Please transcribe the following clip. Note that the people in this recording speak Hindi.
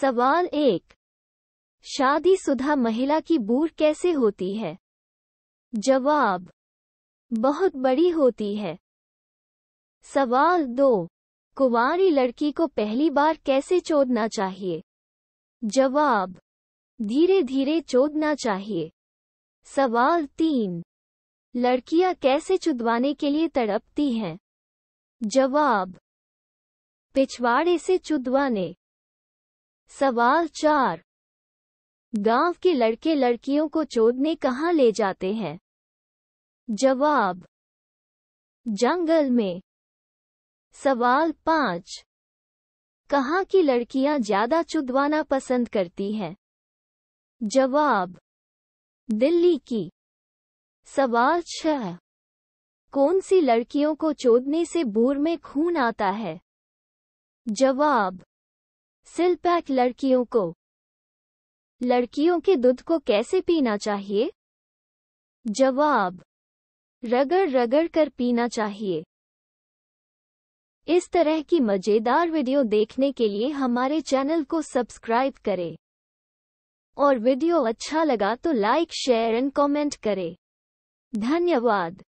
सवाल एक शादीशुदा महिला की बूर कैसे होती है जवाब बहुत बड़ी होती है सवाल दो कुंवारी लड़की को पहली बार कैसे चोदना चाहिए जवाब धीरे धीरे चोदना चाहिए सवाल तीन लड़कियां कैसे चुदवाने के लिए तड़पती हैं जवाब पिछवाड़े से चुदवाने सवाल चार गांव के लड़के लड़कियों को चोदने कहाँ ले जाते हैं जवाब जंगल में सवाल पांच कहाँ की लड़कियां ज्यादा चुदवाना पसंद करती हैं जवाब दिल्ली की सवाल छह कौन सी लड़कियों को चोदने से बूर में खून आता है जवाब सिल पैक लड़कियों को लड़कियों के दूध को कैसे पीना चाहिए जवाब रगड़ रगड़ कर पीना चाहिए इस तरह की मजेदार वीडियो देखने के लिए हमारे चैनल को सब्सक्राइब करें और वीडियो अच्छा लगा तो लाइक शेयर एंड कमेंट करें धन्यवाद